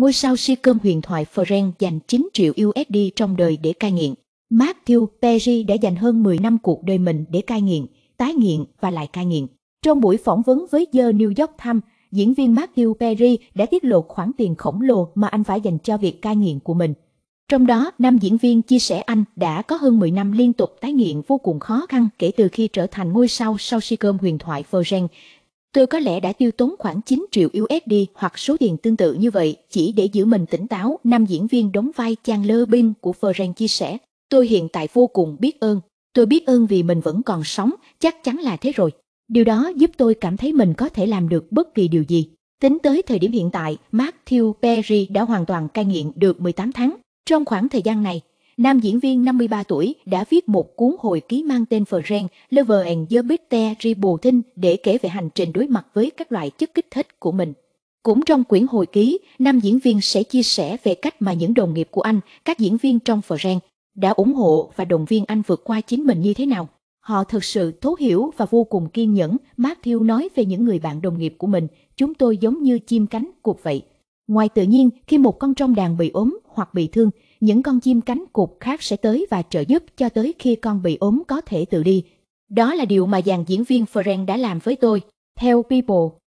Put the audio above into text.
ngôi sao si cơm huyền thoại Ferenc dành 9 triệu USD trong đời để cai nghiện. Matthew Perry đã dành hơn 10 năm cuộc đời mình để cai nghiện, tái nghiện và lại cai nghiện. Trong buổi phỏng vấn với The New York Times, diễn viên Matthew Perry đã tiết lộ khoản tiền khổng lồ mà anh phải dành cho việc cai nghiện của mình. Trong đó, nam diễn viên chia sẻ anh đã có hơn 10 năm liên tục tái nghiện vô cùng khó khăn kể từ khi trở thành ngôi sao sau si cơm huyền thoại Fergen Tôi có lẽ đã tiêu tốn khoảng 9 triệu USD hoặc số tiền tương tự như vậy chỉ để giữ mình tỉnh táo, nam diễn viên đóng vai Lơ Bing của Ferren chia sẻ. Tôi hiện tại vô cùng biết ơn. Tôi biết ơn vì mình vẫn còn sống, chắc chắn là thế rồi. Điều đó giúp tôi cảm thấy mình có thể làm được bất kỳ điều gì. Tính tới thời điểm hiện tại, Matthew Perry đã hoàn toàn cai nghiện được 18 tháng. Trong khoảng thời gian này, Nam diễn viên 53 tuổi đã viết một cuốn hồi ký mang tên Fren, Lover and the Bitter Ribotin để kể về hành trình đối mặt với các loại chất kích thích của mình. Cũng trong quyển hồi ký, nam diễn viên sẽ chia sẻ về cách mà những đồng nghiệp của anh, các diễn viên trong Fren, đã ủng hộ và động viên anh vượt qua chính mình như thế nào. Họ thực sự thấu hiểu và vô cùng kiên nhẫn, Matthew nói về những người bạn đồng nghiệp của mình, chúng tôi giống như chim cánh cuộc vậy. Ngoài tự nhiên, khi một con trong đàn bị ốm hoặc bị thương, những con chim cánh cụt khác sẽ tới và trợ giúp cho tới khi con bị ốm có thể tự đi. Đó là điều mà dàn diễn viên Frank đã làm với tôi. Theo People,